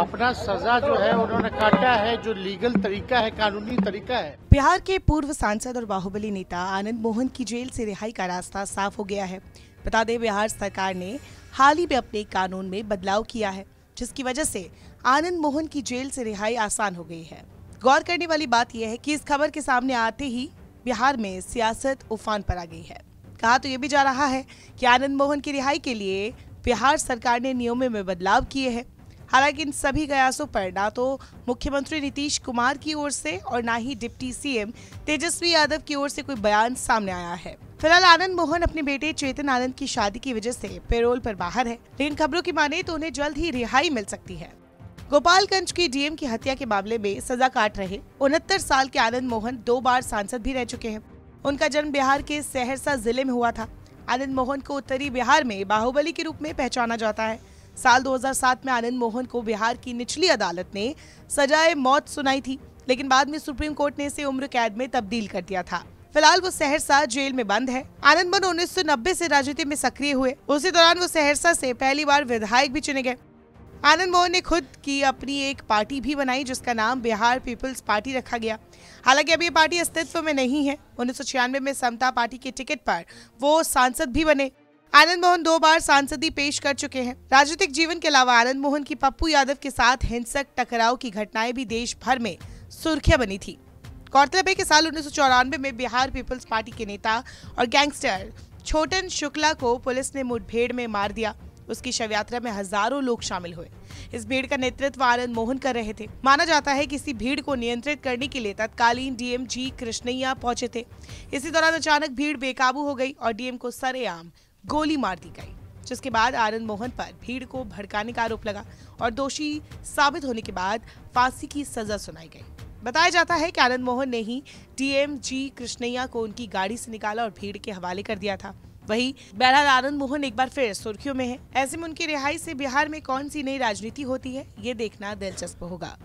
अपना सजा जो है उन्होंने काटा है जो लीगल तरीका है कानूनी तरीका है बिहार के पूर्व सांसद और बाहुबली नेता आनंद मोहन की जेल से रिहाई का रास्ता साफ हो गया है बता दें बिहार सरकार ने हाल ही में अपने कानून में बदलाव किया है जिसकी वजह से आनंद मोहन की जेल से रिहाई आसान हो गई है गौर करने वाली बात यह है कि इस खबर के सामने आते ही बिहार में सियासत उफान पर आ गई है कहा तो ये भी जा रहा है कि आनंद मोहन की रिहाई के लिए बिहार सरकार ने नियमों में बदलाव किए हैं हालांकि इन सभी प्रयासों पर ना तो मुख्यमंत्री नीतीश कुमार की ओर से और ना ही डिप्टी सीएम तेजस्वी यादव की ओर से कोई बयान सामने आया है फिलहाल आनंद मोहन अपने बेटे चेतन आनंद की शादी की वजह से पेरोल पर बाहर है लेकिन खबरों की माने तो उन्हें जल्द ही रिहाई मिल सकती है गोपालगंज की डीएम की हत्या के मामले में सजा काट रहे उनहत्तर साल के आनंद मोहन दो बार सांसद भी रह चुके हैं उनका जन्म बिहार के सहरसा जिले में हुआ था आनंद मोहन को उत्तरी बिहार में बाहुबली के रूप में पहचाना जाता है साल 2007 में आनंद मोहन को बिहार की निचली अदालत ने सजाए मौत सुनाई थी लेकिन बाद में सुप्रीम कोर्ट ने इसे उम्र कैद में तब्दील कर दिया था फिलहाल वो सहरसा जेल में बंद है आनंद मोहन उन्नीस से राजनीति में सक्रिय हुए उसी दौरान वो सहरसा से पहली बार विधायक भी चुने गए आनंद मोहन ने खुद की अपनी एक पार्टी भी बनाई जिसका नाम बिहार पीपल्स पार्टी रखा गया हालांकि अब ये पार्टी अस्तित्व में नहीं है उन्नीस में समता पार्टी के टिकट पर वो सांसद भी बने आनंद मोहन दो बार सांसदी पेश कर चुके हैं राजनीतिक जीवन के अलावा आनंद मोहन की पप्पू यादव के साथ हिंसक टकराव की घटनाएं भी देश भर में सुर्खियां बनी थी गौरतलब है की साल उन्नीस में बिहार पीपल्स पार्टी के नेता और गैंगस्टर छोटन शुक्ला को पुलिस ने मुठभेड़ में मार दिया उसकी शव यात्रा में हजारों लोग शामिल हुए इस भीड़ का नेतृत्व आनंद मोहन कर रहे थे माना जाता है कि इसी भीड़ को नियंत्रित करने के लिए तत्कालीन डीएम जी कृष्णैया पहुंचे थे इसी दौरान अचानक भीड़ बेकाबू हो गई और डीएम को सरेआम गोली मार दी गई जिसके बाद आनंद मोहन पर भीड़ को भड़काने का आरोप लगा और दोषी साबित होने के बाद फांसी की सजा सुनाई गई बताया जाता है कि आनंद मोहन ने ही डीएम जी कृष्णैया को उनकी गाड़ी से निकाला और भीड़ के हवाले कर दिया था वही बहरहाल आनंद मोहन एक बार फिर सुर्खियों में है ऐसे में उनकी रिहाई से बिहार में कौन सी नई राजनीति होती है ये देखना दिलचस्प होगा